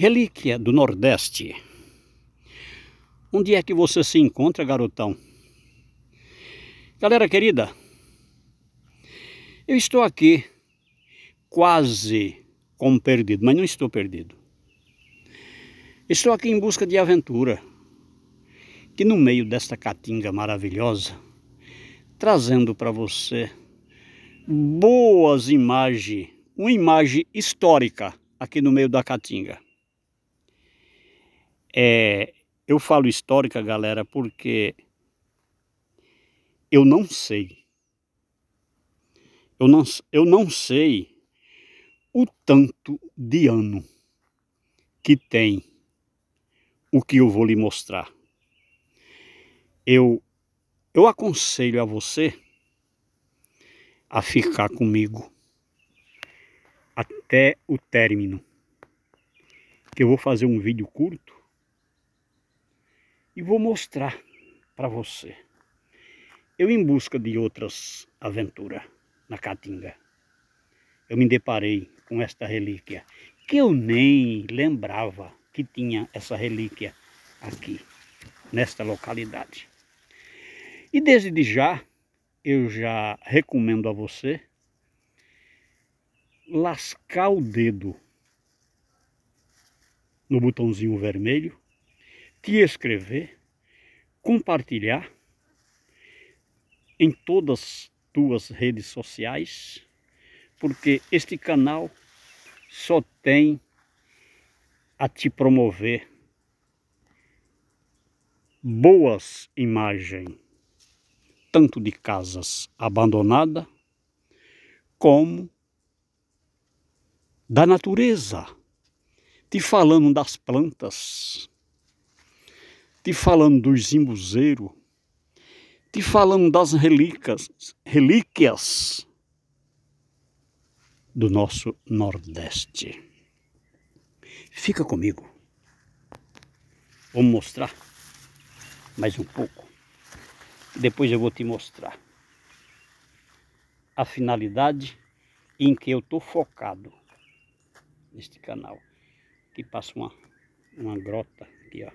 Relíquia do Nordeste. Onde é que você se encontra, garotão? Galera querida, eu estou aqui quase como perdido, mas não estou perdido. Estou aqui em busca de aventura, que no meio desta caatinga maravilhosa, trazendo para você boas imagens, uma imagem histórica aqui no meio da caatinga. É, eu falo histórica, galera, porque eu não sei. Eu não, eu não sei o tanto de ano que tem o que eu vou lhe mostrar. Eu, eu aconselho a você a ficar comigo até o término. que Eu vou fazer um vídeo curto e vou mostrar para você. Eu em busca de outras aventuras na Caatinga, eu me deparei com esta relíquia que eu nem lembrava que tinha essa relíquia aqui, nesta localidade. E desde já, eu já recomendo a você lascar o dedo no botãozinho vermelho te escrever, compartilhar em todas tuas redes sociais, porque este canal só tem a te promover boas imagens, tanto de casas abandonadas, como da natureza, te falando das plantas, te falando dos zimbuzeiro, te falando das relíquias, relíquias do nosso Nordeste. Fica comigo. Vou mostrar mais um pouco. Depois eu vou te mostrar a finalidade em que eu estou focado neste canal. Aqui passa uma, uma grota aqui, ó.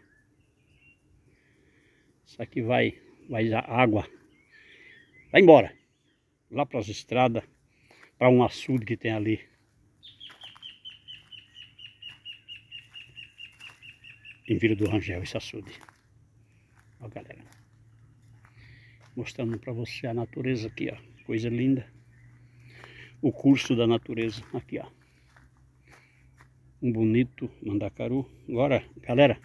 Isso aqui vai, vai a água. Vai embora. Lá para as estradas, para um açude que tem ali. Em Vila do Rangel, esse açude. Ó, galera. Mostrando para você a natureza aqui, ó. Coisa linda. O curso da natureza aqui, ó. Um bonito mandacaru. Agora, galera,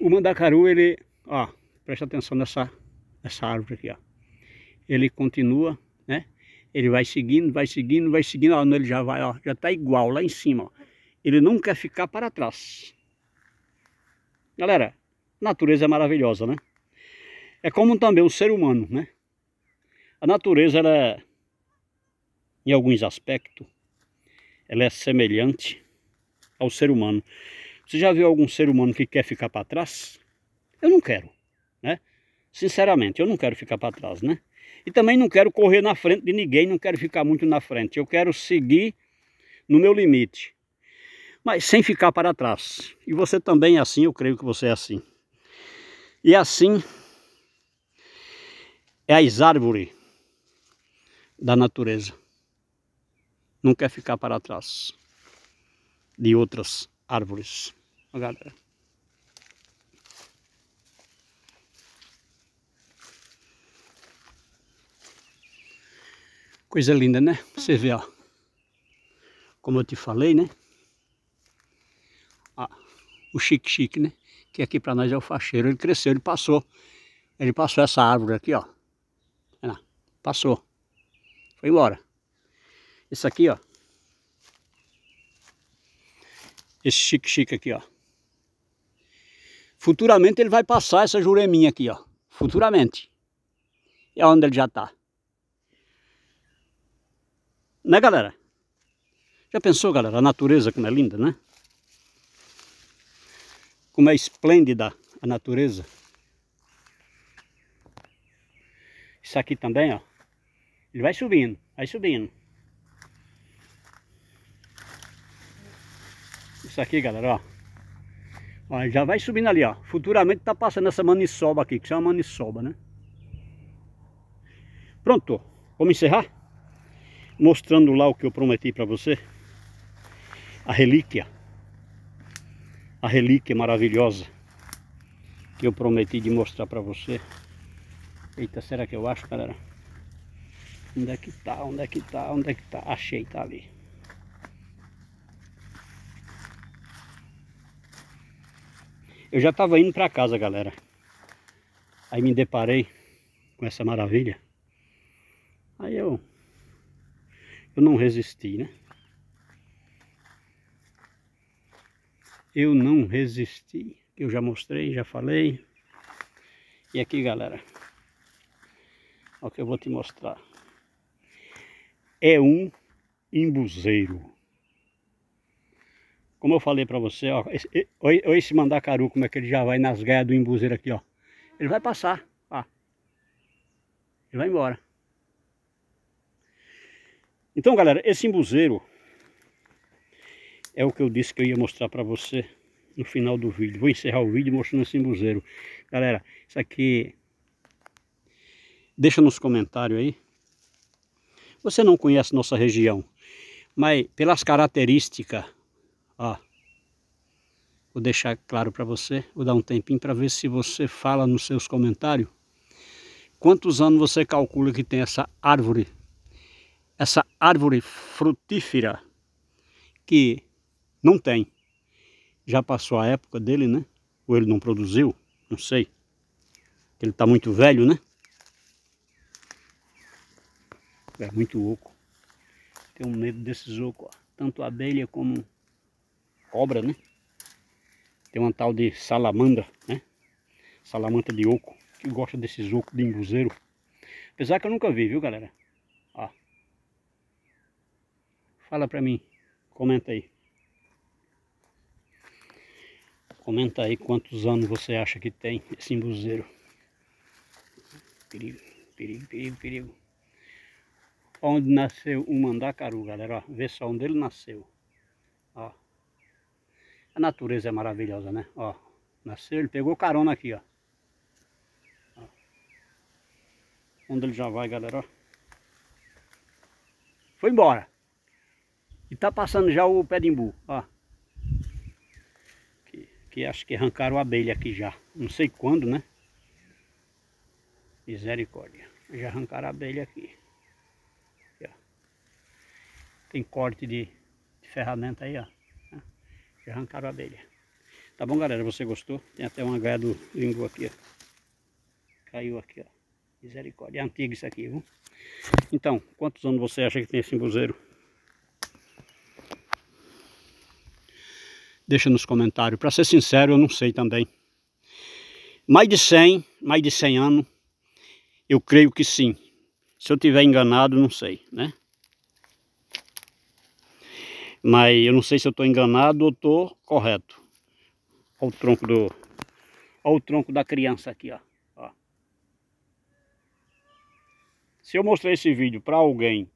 o mandacaru, ele ó, presta atenção nessa, nessa árvore aqui, ó. Ele continua, né? Ele vai seguindo, vai seguindo, vai seguindo, ó, ele já vai, ó, já tá igual lá em cima, ó. Ele não quer ficar para trás. Galera, natureza é maravilhosa, né? É como também o ser humano, né? A natureza, ela é, em alguns aspectos, ela é semelhante ao ser humano. Você já viu algum ser humano que quer ficar para trás? Eu não quero, né? Sinceramente, eu não quero ficar para trás, né? E também não quero correr na frente de ninguém, não quero ficar muito na frente. Eu quero seguir no meu limite, mas sem ficar para trás. E você também é assim, eu creio que você é assim. E assim é as árvores da natureza. Não quer ficar para trás de outras árvores. Galera. Coisa linda, né? Você vê, ó. Como eu te falei, né? Ah, o chique-chique, né? Que aqui para nós é o facheiro. Ele cresceu, ele passou. Ele passou essa árvore aqui, ó. Lá, passou. Foi embora. Esse aqui, ó. Esse chique-chique aqui, ó. Futuramente ele vai passar essa jureminha aqui, ó. Futuramente. É onde ele já está. Né, galera? Já pensou, galera, a natureza como é linda, né? Como é esplêndida a natureza. Isso aqui também, ó. Ele vai subindo, vai subindo. Isso aqui, galera, ó. ó já vai subindo ali, ó. Futuramente tá passando essa maniçoba aqui, que chama maniçoba, né? Pronto. Vamos encerrar? mostrando lá o que eu prometi para você. A relíquia. A relíquia maravilhosa que eu prometi de mostrar para você. Eita, será que eu acho, galera? Onde é que tá? Onde é que tá? Onde é que tá? Achei, tá ali. Eu já estava indo para casa, galera. Aí me deparei com essa maravilha. Aí eu eu não resisti, né? Eu não resisti. Eu já mostrei, já falei. E aqui, galera, o que eu vou te mostrar. É um embuzeiro. Como eu falei para você, ó, esse, ó, esse mandacaru, como é que ele já vai nas gaias do embuzeiro aqui, ó. Ele vai passar, ó. Ele vai embora. Então, galera, esse embuzeiro é o que eu disse que eu ia mostrar para você no final do vídeo. Vou encerrar o vídeo mostrando esse embuzeiro. Galera, isso aqui... Deixa nos comentários aí. Você não conhece nossa região, mas pelas características... Ó, vou deixar claro para você. Vou dar um tempinho para ver se você fala nos seus comentários. Quantos anos você calcula que tem essa árvore essa árvore frutífera que não tem. Já passou a época dele, né? Ou ele não produziu, não sei. Ele está muito velho, né? É muito oco. Tenho medo desses ocos, ó. Tanto abelha como cobra, né? Tem uma tal de salamandra, né? Salamandra de oco, que gosta desses ocos de embuzeiro. Apesar que eu nunca vi, viu, galera? Fala pra mim, comenta aí. Comenta aí quantos anos você acha que tem esse embuzeiro. Perigo, perigo, perigo, perigo. Onde nasceu o mandacaru, galera, ó. Vê só onde ele nasceu. Ó. A natureza é maravilhosa, né? Ó, nasceu, ele pegou carona aqui, ó. ó. Onde ele já vai, galera, ó. Foi embora. E tá passando já o pé de imbu, ó. Que, acho que arrancaram a abelha aqui já. Não sei quando, né? Misericórdia. Já arrancaram a abelha aqui. aqui Tem corte de, de, ferramenta aí, ó. Já arrancaram a abelha. Tá bom, galera? Você gostou? Tem até uma gaia do lingu aqui, ó. Caiu aqui, ó. Misericórdia. É antigo isso aqui, viu? Então, quantos anos você acha que tem esse embuzeiro? Deixa nos comentários. Para ser sincero, eu não sei também. Mais de 100, mais de 100 anos, eu creio que sim. Se eu tiver enganado, não sei, né? Mas eu não sei se eu estou enganado ou estou correto. Olha o tronco do... Olha o tronco da criança aqui, ó. ó. Se eu mostrar esse vídeo para alguém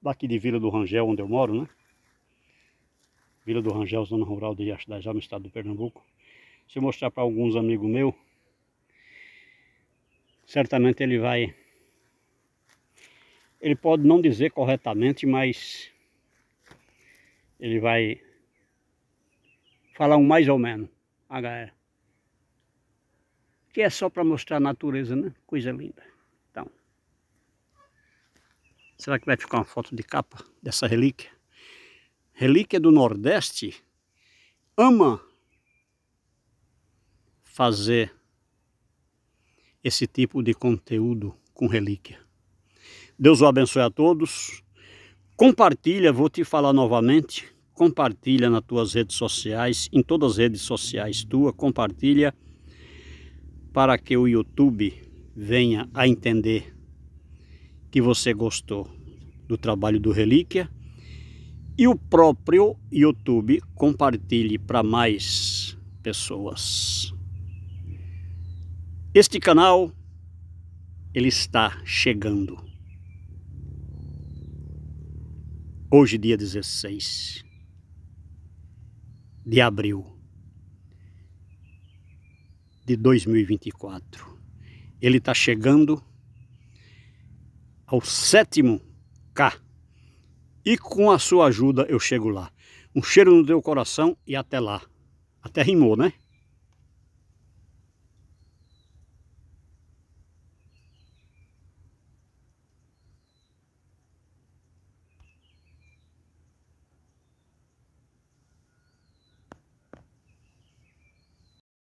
daqui de Vila do Rangel, onde eu moro, né? Vila do Rangel, zona rural de Iacho das Almas, estado do Pernambuco. Se eu mostrar para alguns amigos meus, certamente ele vai... Ele pode não dizer corretamente, mas ele vai falar um mais ou menos HR. É. Que é só para mostrar a natureza, né? Coisa linda. Então, será que vai ficar uma foto de capa dessa relíquia? relíquia do Nordeste, ama fazer esse tipo de conteúdo com relíquia. Deus o abençoe a todos. Compartilha, vou te falar novamente, compartilha nas tuas redes sociais, em todas as redes sociais tua, compartilha para que o YouTube venha a entender que você gostou do trabalho do Relíquia e o próprio YouTube compartilhe para mais pessoas. Este canal ele está chegando. Hoje, dia 16 de abril de 2024. Ele está chegando ao sétimo K e com a sua ajuda eu chego lá. Um cheiro no teu coração e até lá. Até rimou, né?